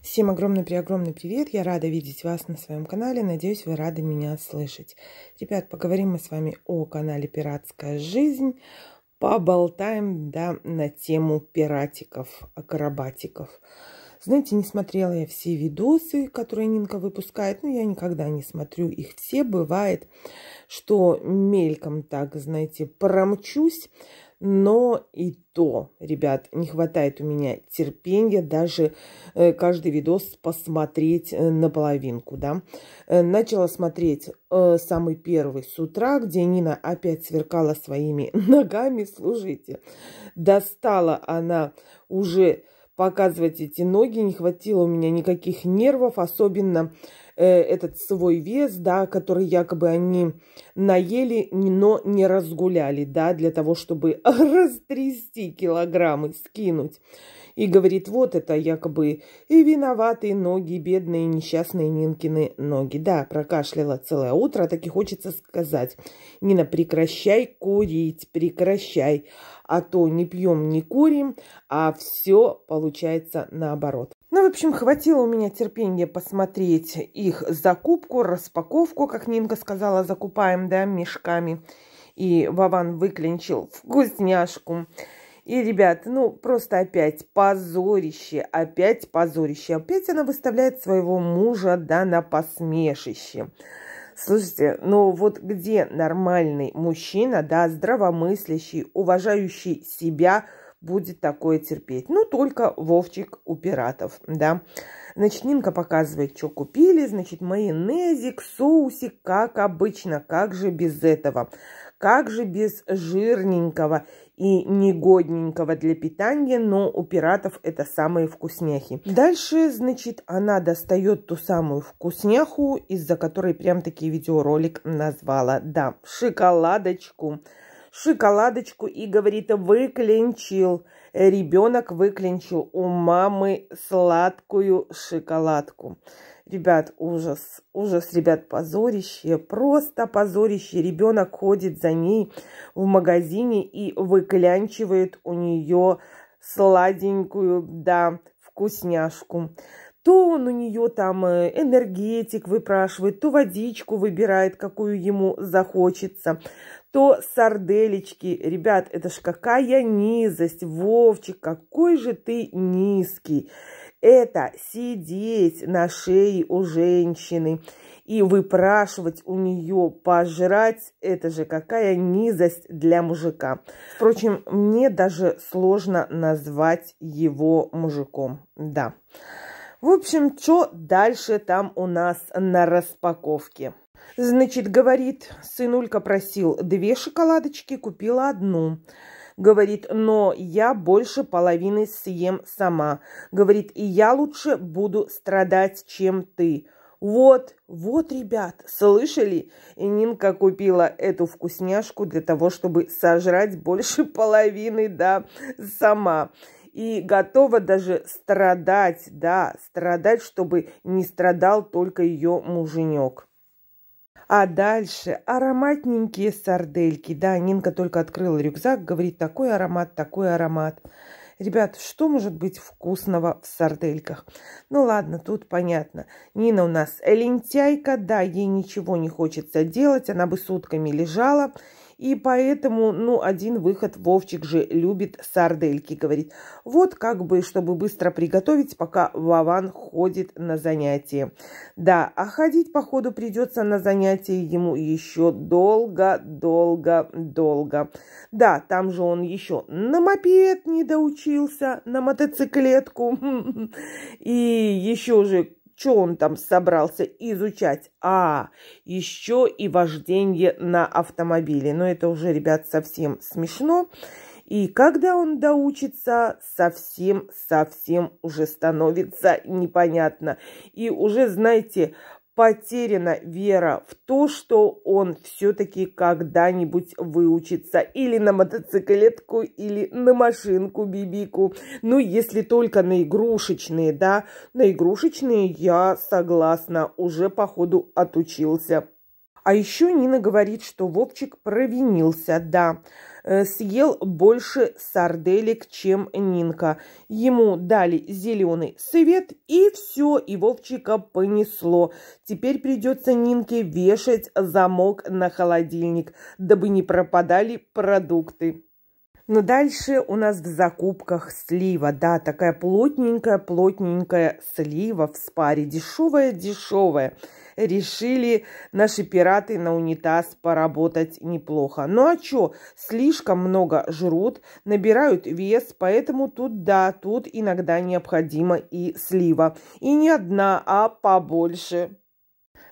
Всем огромный-преогромный привет! Я рада видеть вас на своем канале. Надеюсь, вы рады меня слышать. Ребят, поговорим мы с вами о канале «Пиратская жизнь». Поболтаем, да, на тему пиратиков, акробатиков. Знаете, не смотрела я все видосы, которые Нинка выпускает, но я никогда не смотрю их все. Бывает, что мельком так, знаете, промчусь, но и то, ребят, не хватает у меня терпения даже э, каждый видос посмотреть э, наполовинку, да. Э, начала смотреть самый первый с утра, где Нина опять сверкала своими ногами, слушайте. Достала она уже показывать эти ноги. Не хватило у меня никаких нервов, особенно э, этот свой вес, да, который якобы они наели, но не разгуляли, да, для того, чтобы растрясти килограммы, скинуть. И говорит, вот это якобы и виноватые ноги, бедные несчастные Нинкины ноги. Да, прокашляла целое утро, так и хочется сказать. Нина, прекращай курить, прекращай а то не пьем, не курим, а все получается наоборот. Ну, в общем, хватило у меня терпения посмотреть их закупку, распаковку, как Нинка сказала, закупаем, да, мешками. И Вован выклинчил вкусняшку. И, ребят, ну, просто опять позорище, опять позорище. Опять она выставляет своего мужа, да, на посмешище. Слушайте, ну вот где нормальный мужчина, да, здравомыслящий, уважающий себя, будет такое терпеть. Ну, только Вовчик у пиратов, да. Значит, Нинка показывает, что купили. Значит, майонезик, соусик, как обычно, как же без этого. Как же без жирненького и негодненького для питания, но у пиратов это самые вкусняхи. Дальше, значит, она достает ту самую вкусняху, из-за которой прям-таки видеоролик назвала. Да, шоколадочку. Шоколадочку и говорит, выклинчил. Ребенок выклинчил у мамы сладкую шоколадку. Ребят, ужас, ужас, ребят, позорище, просто позорище. Ребенок ходит за ней в магазине и выклянчивает у нее сладенькую, да, вкусняшку. То он у нее там э, энергетик выпрашивает, то водичку выбирает, какую ему захочется, то сарделечки. Ребят, это ж какая низость. Вовчик, какой же ты низкий. Это сидеть на шее у женщины и выпрашивать у нее пожрать. Это же какая низость для мужика. Впрочем, мне даже сложно назвать его мужиком. Да. В общем, что дальше там у нас на распаковке? Значит, говорит, сынулька просил две шоколадочки, купила одну. Говорит, но я больше половины съем сама. Говорит, и я лучше буду страдать, чем ты. Вот, вот, ребят, слышали? И Нинка купила эту вкусняшку для того, чтобы сожрать больше половины, да, сама. И готова даже страдать, да, страдать, чтобы не страдал только ее муженек. А дальше ароматненькие сардельки. Да, Нинка только открыла рюкзак, говорит, такой аромат, такой аромат. Ребят, что может быть вкусного в сардельках? Ну ладно, тут понятно. Нина у нас лентяйка, да, ей ничего не хочется делать, она бы сутками лежала и поэтому, ну, один выход. Вовчик же любит сардельки, говорит. Вот как бы, чтобы быстро приготовить, пока Вован ходит на занятия. Да, а ходить, походу, придется на занятия ему еще долго, долго, долго. Да, там же он еще на мопед не доучился, на мотоциклетку. И еще же что он там собрался изучать? А, еще и вождение на автомобиле. Но это уже, ребят, совсем смешно. И когда он доучится, совсем-совсем уже становится непонятно. И уже, знаете, потеряна вера в то, что он все-таки когда-нибудь выучится или на мотоциклетку, или на машинку бибику. Ну, если только на игрушечные, да. На игрушечные я согласна, уже походу отучился. А еще Нина говорит, что Вовчик провинился, да. Э, съел больше сарделек, чем Нинка. Ему дали зеленый свет, и все, и Вовчика понесло. Теперь придется Нинке вешать замок на холодильник, дабы не пропадали продукты. Но дальше у нас в закупках слива. Да, такая плотненькая-плотненькая слива в спаре. Дешевая-дешевая. Решили наши пираты на унитаз поработать неплохо. Ну а чё, слишком много жрут, набирают вес, поэтому тут, да, тут иногда необходимо и слива. И не одна, а побольше.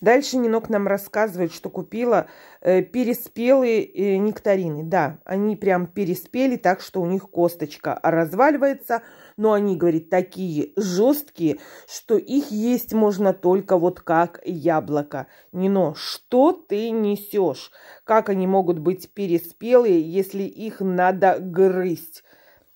Дальше Нинок нам рассказывает, что купила э, переспелые э, нектарины. Да, они прям переспели так, что у них косточка разваливается, но они, говорит, такие жесткие, что их есть можно только вот как яблоко. Нино, что ты несешь? Как они могут быть переспелые, если их надо грызть?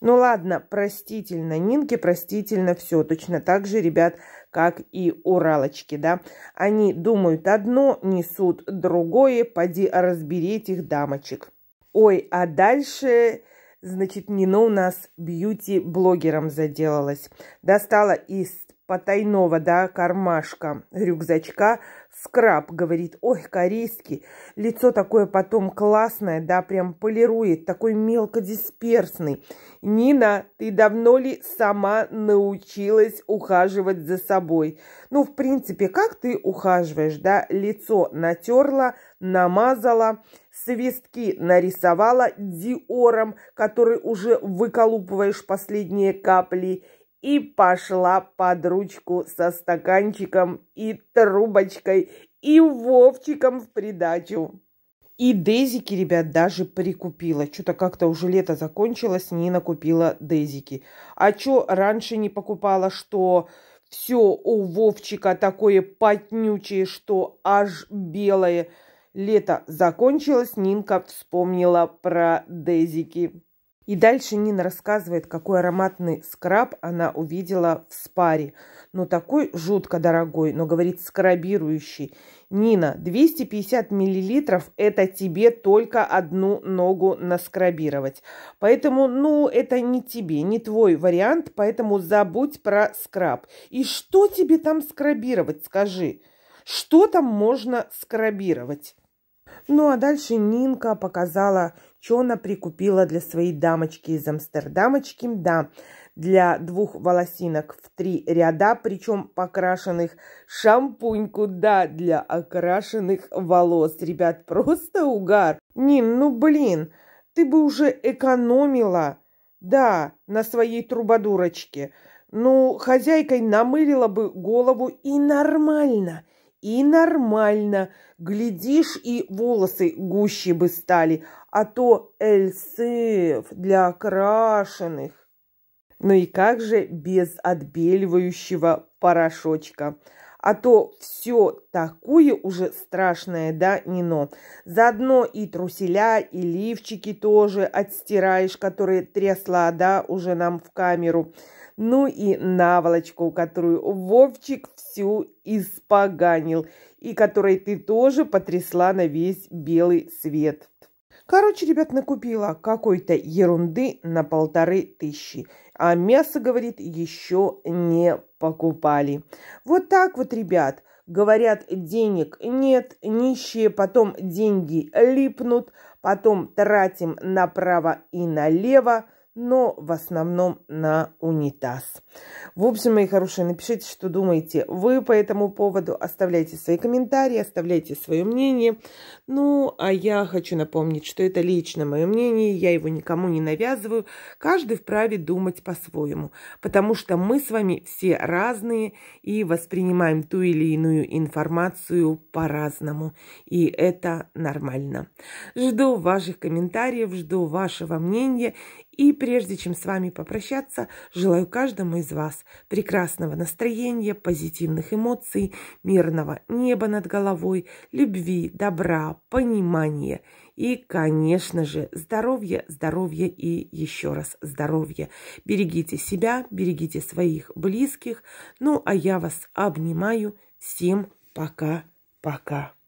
Ну ладно, простительно Нинке, простительно все. Точно так же, ребят, как и уралочки, да. Они думают одно, несут другое, поди разберите их дамочек. Ой, а дальше... Значит, Нина у нас бьюти-блогером заделалась. Достала из потайного, да, кармашка рюкзачка. Скраб, говорит, ой, корейский, лицо такое потом классное, да, прям полирует, такой мелкодисперсный. Нина, ты давно ли сама научилась ухаживать за собой? Ну, в принципе, как ты ухаживаешь, да, лицо натерла, намазала, свистки нарисовала диором, который уже выколупываешь последние капли, и пошла под ручку со стаканчиком и трубочкой, и Вовчиком в придачу. И дейзики, ребят, даже прикупила. Что-то как-то уже лето закончилось, Нина купила дейзики. А что раньше не покупала, что все у Вовчика такое потнючее, что аж белое. Лето закончилось, Нинка вспомнила про дейзики. И дальше Нина рассказывает, какой ароматный скраб она увидела в спаре. Ну, такой жутко дорогой, но, говорит, скрабирующий. Нина, 250 миллилитров – это тебе только одну ногу наскрабировать. Поэтому, ну, это не тебе, не твой вариант, поэтому забудь про скраб. И что тебе там скрабировать, скажи? Что там можно скрабировать? Ну а дальше Нинка показала Чона прикупила для своей дамочки из Амстердамочки, да, для двух волосинок в три ряда, причем покрашенных шампуньку, да, для окрашенных волос. Ребят, просто угар. Нин, ну блин, ты бы уже экономила, да, на своей трубадурочке. Ну, хозяйкой намылила бы голову и нормально, и нормально. Глядишь, и волосы гуще бы стали, а то эльсыв для окрашенных. Ну и как же без отбеливающего порошочка? А то все такое уже страшное, да, Нино? Заодно и труселя, и лифчики тоже отстираешь, которые трясла, да, уже нам в камеру. Ну и наволочку, которую Вовчик всю испоганил, и которой ты тоже потрясла на весь белый свет. Короче, ребят, накупила какой-то ерунды на полторы тысячи. А мясо, говорит, еще не покупали. Вот так вот, ребят. Говорят, денег нет, нищие, потом деньги липнут, потом тратим направо и налево но в основном на унитаз. В общем, мои хорошие, напишите, что думаете вы по этому поводу. Оставляйте свои комментарии, оставляйте свое мнение. Ну, а я хочу напомнить, что это лично мое мнение, я его никому не навязываю. Каждый вправе думать по-своему, потому что мы с вами все разные и воспринимаем ту или иную информацию по-разному. И это нормально. Жду ваших комментариев, жду вашего мнения и прежде чем с вами попрощаться, желаю каждому из вас прекрасного настроения, позитивных эмоций, мирного неба над головой, любви, добра, понимания и, конечно же, здоровья, здоровья и еще раз здоровья. Берегите себя, берегите своих близких. Ну, а я вас обнимаю. Всем пока-пока.